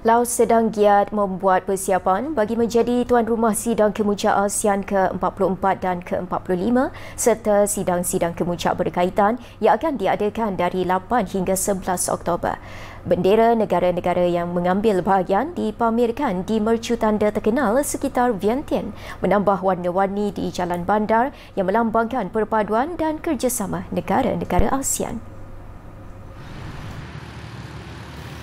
Laos sedang giat membuat persiapan bagi menjadi tuan rumah sidang kemuncak ASEAN ke-44 dan ke-45 serta sidang-sidang kemuncak berkaitan yang akan diadakan dari 8 hingga 11 Oktober. Bendera negara-negara yang mengambil bahagian dipamerkan di mercu tanda terkenal sekitar Vientiane menambah warna-warni di jalan bandar yang melambangkan perpaduan dan kerjasama negara-negara ASEAN.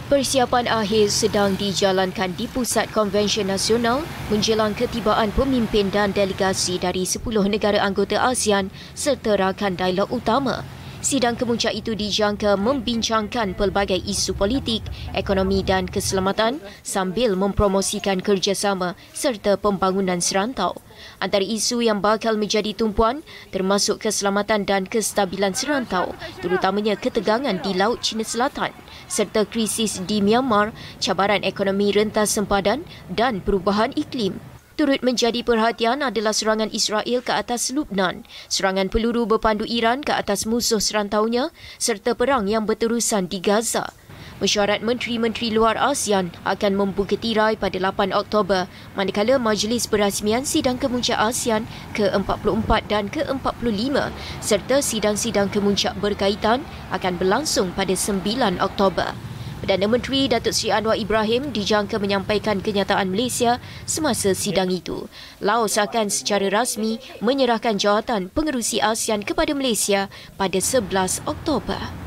Persiapan akhir sedang dijalankan di Pusat Konvensyen Nasional menjelang ketibaan pemimpin dan delegasi dari 10 negara anggota ASEAN serta rakan dialog utama Sidang kemuncak itu dijangka membincangkan pelbagai isu politik, ekonomi dan keselamatan sambil mempromosikan kerjasama serta pembangunan serantau. Antara isu yang bakal menjadi tumpuan termasuk keselamatan dan kestabilan serantau, terutamanya ketegangan di Laut China Selatan serta krisis di Myanmar, cabaran ekonomi rentas sempadan dan perubahan iklim. Turut menjadi perhatian adalah serangan Israel ke atas Lubnan, serangan peluru berpandu Iran ke atas musuh serantaunya serta perang yang berterusan di Gaza. Mesyuarat Menteri-Menteri Luar ASEAN akan membuka tirai pada 8 Oktober manakala Majlis Perasmian Sidang Kemuncak ASEAN ke-44 dan ke-45 serta sidang-sidang kemuncak berkaitan akan berlangsung pada 9 Oktober. Perdana Menteri Datuk Seri Anwar Ibrahim dijangka menyampaikan kenyataan Malaysia semasa sidang itu. Laos akan secara rasmi menyerahkan jawatan pengerusi ASEAN kepada Malaysia pada 11 Oktober.